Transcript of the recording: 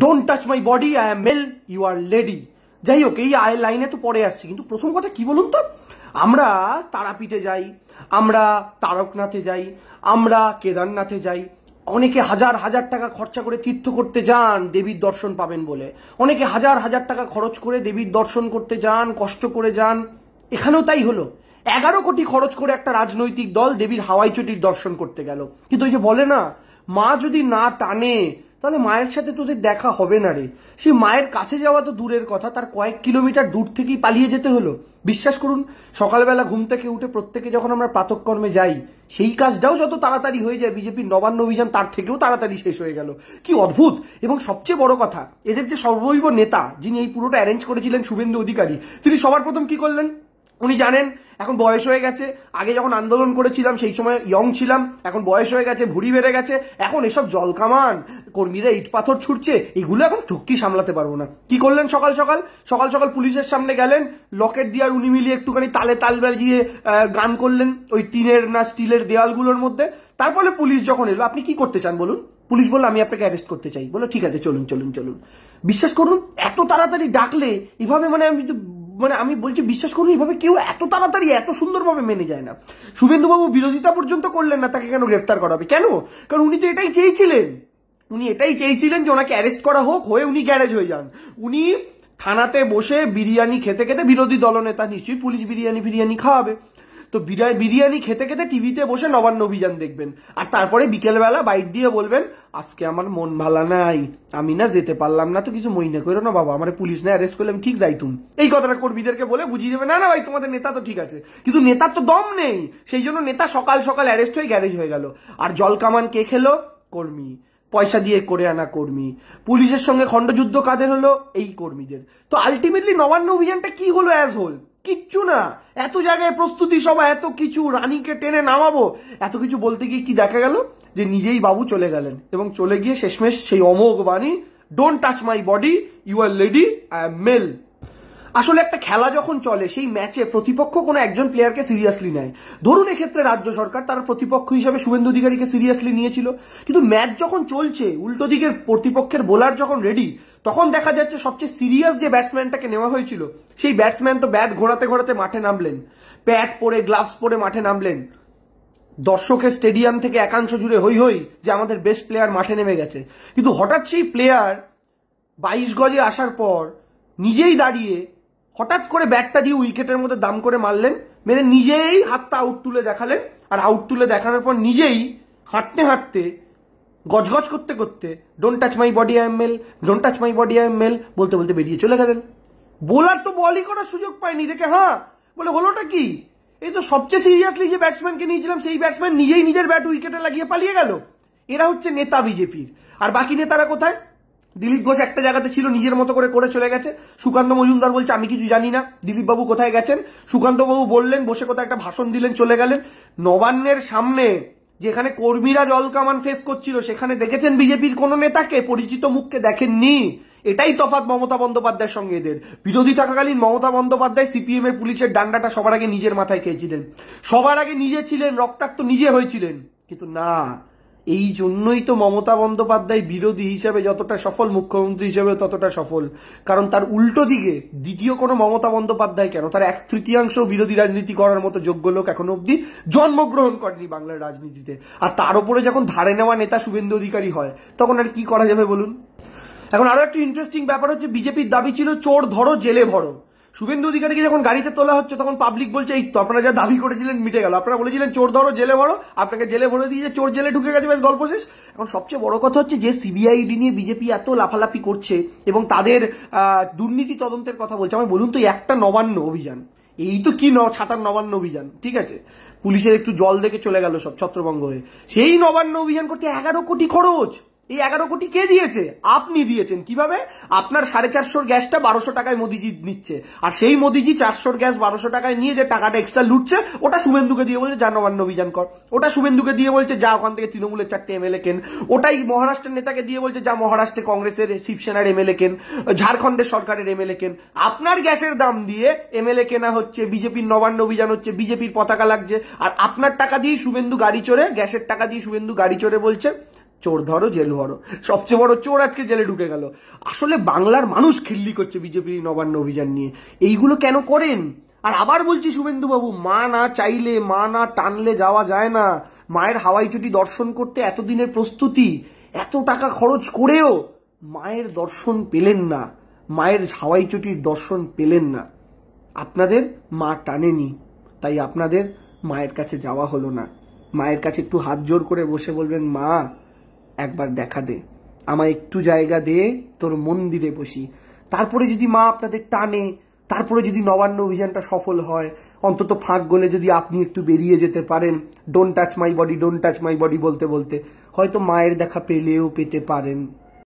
don't touch my body I am male you are lady যাই হোক এই আয়ের লাইনে তো পরে আসছি কিন্তু প্রথম কথা কি বলুন তো আমরা তারাপীঠে যাই আমরা তারকনাথে যাই আমরা কেদারনাথে যাই অনেকে হাজার হাজার টাকা খরচা করে তীর্থ করতে যান দেবীর দর্শন পাবেন বলে অনেকে হাজার হাজার টাকা খরচ করে দেবীর দর্শন করতে যান কষ্ট করে যান এখানেও তাই হলো এগারো কোটি খরচ করে একটা রাজনৈতিক দল দেবীর হাওয়াইচটির দর্শন করতে গেল কিন্তু ওই যে বলে না মা যদি না টানে তাহলে মায়ের সাথে তোদের দেখা হবে না রে সেই মায়ের কাছে যাওয়া তো দূরের কথা তার কয়েক কিলোমিটার দূর থেকেই পালিয়ে যেতে হলো বিশ্বাস করুন সকালবেলা ঘুম থেকে উঠে প্রত্যেকে যখন আমরা প্রাতকর্মে যাই সেই কাজটাও যত তাড়াতাড়ি হয়ে যায় বিজেপির নবান্ন অভিযান তার থেকেও তাড়াতাড়ি শেষ হয়ে গেল কি অদ্ভুত এবং সবচেয়ে বড় কথা এদের যে সর্বৈব নেতা যিনি এই পুরোটা অ্যারেঞ্জ করেছিলেন শুভেন্দু অধিকারী তিনি সবার প্রথম কি করলেন উনি জানেন এখন বয়স হয়ে গেছে আগে যখন আন্দোলন করেছিলাম সেই সময় ইয়ং ছিলাম এখন বয়স হয়ে গেছে ভুড়ি বেড়ে গেছে এখন এসব জল কামান কর্মীরা ইট পাথর ছুটছে এগুলো এখন ঠক্কি সামলাতে পারবো না কি করলেন সকাল সকাল সকাল সকাল পুলিশের সামনে গেলেন লকেট দিয়ে আর উনি মিলিয়ে একটুখানি তালে তাল বাজিয়ে গান করলেন ওই টিনের না স্টিলের দেওয়ালগুলোর মধ্যে তারপরে পুলিশ যখন এলো আপনি কি করতে চান বলুন পুলিশ বললো আমি আপনাকে অ্যারেস্ট করতে চাই বলো ঠিক আছে চলুন চলুন চলুন বিশ্বাস করুন এত তাড়াতাড়ি ডাকলে এভাবে মানে আমি মানে আমি বলছি বিশ্বাস করুন এভাবে কেউ এত তাড়াতাড়ি এত সুন্দরভাবে মেনে যায় না শুভেন্দুবাবু বিরোধিতা পর্যন্ত করলেন না তাকে কেন গ্রেফতার করা হবে কেন কারণ উনি তো এটাই চেয়েছিলেন উনি এটাই চেয়েছিলেন যে ওনাকে অ্যারেস্ট করা হোক হয়ে উনি গ্যারেজ হয়ে যান উনি থানাতে বসে বিরিয়ানি খেতে খেতে বিরোধী দলনেতা নিশ্চয়ই পুলিশ বিরিয়ানি বিরিয়ানি খাওয়াবে তো বিরিয়ানি খেতে খেতে টিভিতে বসে নবান্ন অভিযান দেখবেন আর তারপরে বিকেলবেলা বাইট দিয়ে বলবেন আজকে আমার মন ভালো নাই আমি না যেতে পারলাম না তো কিছু মইনে করো না বাবা আমার পুলিশ না অ্যারেস্ট করলে আমি ঠিক যাই তুমি এই কথাটা কর্মীদেরকে বলে বুঝিয়ে দেবে না না ভাই তোমাদের নেতা তো ঠিক আছে কিন্তু নেতার তো দম নেই সেই জন্য নেতা সকাল সকাল অ্যারেস্ট হয়ে গ্যারেজ হয়ে গেল আর জল কামান কে খেলো কর্মী পয়সা দিয়ে করে আনা কর্মী পুলিশের সঙ্গে খণ্ডযুদ্ধ কাদের হলো এই কর্মীদের তো আলটিমেটলি নবান্ন অভিযানটা কি হলো অ্যাজ হোল কিচ্ছু না এত জায়গায় প্রস্তুতি সভা এত কিছু রানীকে টেনে নামাবো এত কিছু বলতে গিয়ে কি দেখা গেল যে নিজেই বাবু চলে গেলেন এবং চলে গিয়ে শেষমেশ সেই অমোঘ বাণী don't touch my body you are lady I am male আসলে একটা খেলা যখন চলে সেই ম্যাচে প্রতিপক্ষ কোনো একজন প্লেয়ারকে সিরিয়াসলি নেয় ধরুন এক্ষেত্রে রাজ্য সরকার তার প্রতিপক্ষ হিসাবে শুভেন্দু অধিকারীকে সিরিয়াসলি নিয়েছিল কিন্তু ম্যাচ যখন চলছে উল্টো দিকের প্রতিপক্ষের বোলার যখন রেডি তখন দেখা যাচ্ছে সবচেয়ে সিরিয়াস যে ব্যাটসম্যানটাকে নেওয়া হয়েছিল সেই ব্যাটসম্যান তো ব্যাট ঘোরাতে ঘোরাতে মাঠে নামলেন প্যাট পরে গ্লাভস পরে মাঠে নামলেন দর্শকের স্টেডিয়াম থেকে একাংশ জুড়ে হই হই যে আমাদের বেস্ট প্লেয়ার মাঠে নেমে গেছে কিন্তু হঠাৎ সেই প্লেয়ার বাইশ গজে আসার পর নিজেই দাঁড়িয়ে হঠাৎ করে ব্যাটটা দিয়ে উইকেটের মধ্যে দাম করে মারলেন মেরে নিজেই হাতটা আউট তুলে দেখালেন আর আউট তুলে দেখানোর পর নিজেই হাঁটতে হাঁটতে গজগজ করতে করতে don't touch my body I am male don't touch my body I am male বলতে বলতে বেরিয়ে চলে গেলেন বোলার তো বলই করার সুযোগ পায়নি দেখে হ্যাঁ বলে হলোটা কি এই তো সবচেয়ে সিরিয়াসলি যে ব্যাটসম্যানকে নিয়েছিলাম সেই ব্যাটসম্যান নিজেই নিজের ব্যাট উইকেটে লাগিয়ে পালিয়ে গেল এরা হচ্ছে নেতা বিজেপির আর বাকি নেতারা কোথায় দিলীপ ঘোষ একটা জায়গাতে ছিল নিজের মতো করে করে চলে গেছে সুকান্ত মজুমদার বলছে আমি কিছু জানি না দিলীপ বাবু কোথায় গেছেন সুকান্ত বাবু বললেন বসে কোথায় একটা ভাষণ দিলেন চলে গেলেন নবান্নের সামনে যেখানে কর্মীরা জল কামান ফেস করছিল সেখানে দেখেছেন বিজেপির কোনো নেতাকে পরিচিত মুখকে দেখেননি এটাই তফাত মমতা বন্দ্যোপাধ্যায়ের সঙ্গে এদের বিরোধী থাকাকালীন মমতা বন্দ্যোপাধ্যায় সিপিএম এর পুলিশের ডান্ডাটা সবার আগে নিজের মাথায় খেয়েছিলেন সবার আগে নিজে ছিলেন রক্তাক্ত নিজে হয়েছিলেন কিন্তু না এই জন্যই তো মমতা বন্দ্যোপাধ্যায় বিরোধী হিসেবে যতটা সফল মুখ্যমন্ত্রী হিসেবে ততটা সফল কারণ তার উল্টো দিকে দ্বিতীয় কোনো মমতা বন্দ্যোপাধ্যায় কেন তার এক তৃতীয়াংশ বিরোধী রাজনীতি করার মতো যোগ্য লোক এখন অব্দি জন্মগ্রহণ করেনি বাংলার রাজনীতিতে আর তার উপরে যখন ধারে নেওয়া নেতা শুভেন্দু অধিকারী হয় তখন আর কি করা যাবে বলুন এখন আরো একটা ইন্টারেস্টিং ব্যাপার হচ্ছে বিজেপির দাবি ছিল চোর ধরো জেলে ভরো শুভেন্দু অধিকারীকে যখন গাড়িতে তোলা হচ্ছে তখন পাবলিক বলছে এই তো আপনারা যা দাবি করেছিলেন মিটে গেল আপনারা বলেছিলেন চোর ধরো জেলে ভরো আপনাকে জেলে ভরে দিয়ে চোর জেলে ঢুকে গেছে ব্যাস গল্প শেষ এখন সবচেয়ে বড় কথা হচ্ছে যে সিবিআইডি নিয়ে বিজেপি এত লাফালাফি করছে এবং তাদের দুর্নীতি তদন্তের কথা বলছে আমি বলুন তো একটা নবান্ন অভিযান এই তো কি ন ছাতার নবান্ন অভিযান ঠিক আছে পুলিশের একটু জল দেখে চলে গেল সব ছত্রভঙ্গ হয়ে সেই নবান্ন অভিযান করতে এগারো কোটি খরচ এই এগারো কোটি কে দিয়েছে আপনি দিয়েছেন কিভাবে আপনার সাড়ে চারশোর গ্যাসটা বারোশো টাকায় মোদিজি নিচ্ছে আর সেই মোদিজি চারশোর গ্যাস বারোশো টাকায় নিয়ে যে টাকাটা এক্সট্রা লুটছে ওটা শুভেন্দুকে দিয়ে বলছে জানবান্ন অভিযান কর ওটা শুভেন্দুকে দিয়ে বলছে যা ওখান থেকে তৃণমূলের চারটে এমএলএ কেন ওটাই মহারাষ্ট্রের নেতাকে দিয়ে বলছে যা মহারাষ্ট্রে কংগ্রেসের শিবসেনার এমএলএ কেন ঝাড়খণ্ডের সরকারের এমএলএ কেন আপনার গ্যাসের দাম দিয়ে এমএলএ কেনা হচ্ছে বিজেপির নবান্ন অভিযান হচ্ছে বিজেপির পতাকা লাগছে আর আপনার টাকা দিয়ে শুভেন্দু গাড়ি চড়ে গ্যাসের টাকা দিয়ে শুভেন্দু গাড়ি চড়ে বলছে চোর ধরো জেল ভরো সবচেয়ে বড় চোর আজকে জেলে ঢুকে গেল আসলে বাংলার মানুষ খিল্লি করছে বিজেপির নবান্ন অভিযান নিয়ে এইগুলো কেন করেন আর আবার বলছি শুভেন্দুবাবু মা না চাইলে মা না টানলে যাওয়া যায় না মায়ের হাওয়াই চুটি দর্শন করতে এতদিনের প্রস্তুতি এত টাকা খরচ করেও মায়ের দর্শন পেলেন না মায়ের হাওয়াই চুটির দর্শন পেলেন না আপনাদের মা টানেনি তাই আপনাদের মায়ের কাছে যাওয়া হলো না মায়ের কাছে একটু হাত জোর করে বসে বলবেন মা একবার দেখা দে আমার একটু জায়গা দে তোর মন্দিরে বসি তারপরে যদি মা আপনাদের টানে তারপরে যদি নবান্ন অভিযানটা সফল হয় অন্তত ফাঁক গলে যদি আপনি একটু বেরিয়ে যেতে পারেন don't touch my body don't touch my body বলতে বলতে হয়তো মায়ের দেখা পেলেও পেতে পারেন